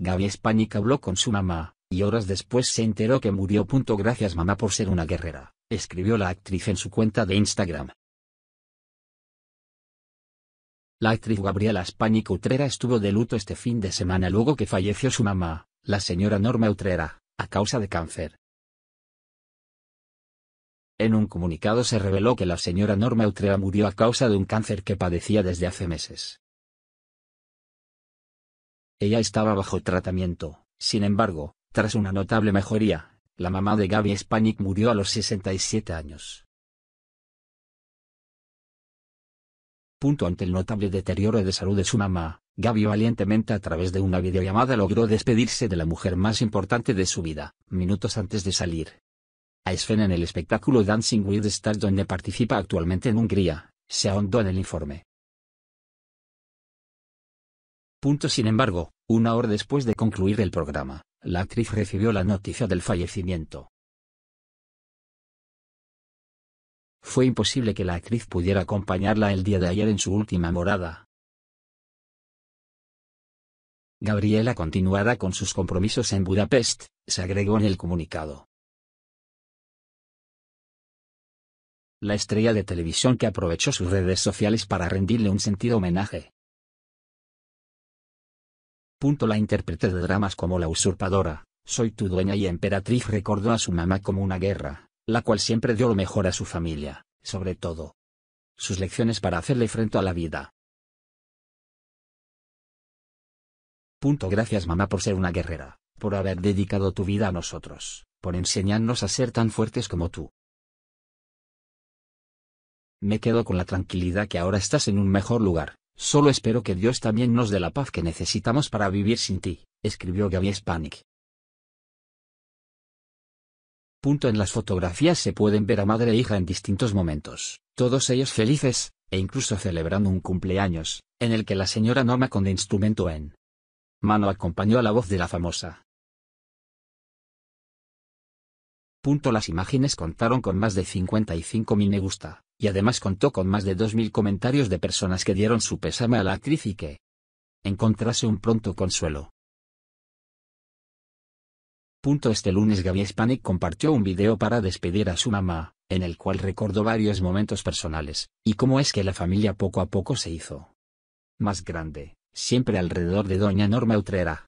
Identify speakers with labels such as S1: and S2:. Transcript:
S1: Gaby Spanik habló con su mamá, y horas después se enteró que murió. Gracias mamá por ser una guerrera, escribió la actriz en su cuenta de Instagram. La actriz Gabriela Spanik Utrera estuvo de luto este fin de semana luego que falleció su mamá, la señora Norma Utrera, a causa de cáncer. En un comunicado se reveló que la señora Norma Utrera murió a causa de un cáncer que padecía desde hace meses. Ella estaba bajo tratamiento, sin embargo, tras una notable mejoría, la mamá de Gaby Spanik murió a los 67 años. Punto ante el notable deterioro de salud de su mamá, Gaby valientemente a través de una videollamada logró despedirse de la mujer más importante de su vida, minutos antes de salir. A Sven en el espectáculo Dancing with the Stars donde participa actualmente en Hungría, se ahondó en el informe. Punto sin embargo, una hora después de concluir el programa, la actriz recibió la noticia del fallecimiento. Fue imposible que la actriz pudiera acompañarla el día de ayer
S2: en su última morada. Gabriela continuará
S1: con sus compromisos en Budapest, se agregó en el comunicado. La estrella de televisión que aprovechó sus redes sociales para rendirle un sentido homenaje, Punto la intérprete de dramas como La usurpadora, Soy tu dueña y Emperatriz recordó a su mamá como una guerra, la cual siempre dio lo mejor a su familia, sobre todo. Sus lecciones para hacerle frente a la vida. Punto gracias mamá por ser una guerrera, por haber dedicado tu vida a nosotros, por enseñarnos a ser tan fuertes como tú. Me quedo con la tranquilidad que ahora estás en un mejor lugar, Solo espero que Dios también nos dé la paz que necesitamos para vivir sin ti, escribió Gaby Spanik. Punto en las fotografías se pueden ver a madre e hija en distintos momentos, todos ellos felices, e incluso celebrando un cumpleaños, en el que la señora Norma con de instrumento en mano acompañó a la voz de la famosa. Punto las imágenes contaron con más de 55 mil me gusta y además contó con más de 2.000 comentarios de personas que dieron su pésame a la actriz y que encontrase un pronto consuelo. este lunes Gaby Spanik compartió un video para despedir a su mamá, en el cual recordó varios momentos personales, y cómo es que la familia poco a poco se hizo más grande, siempre alrededor de doña Norma Utrera.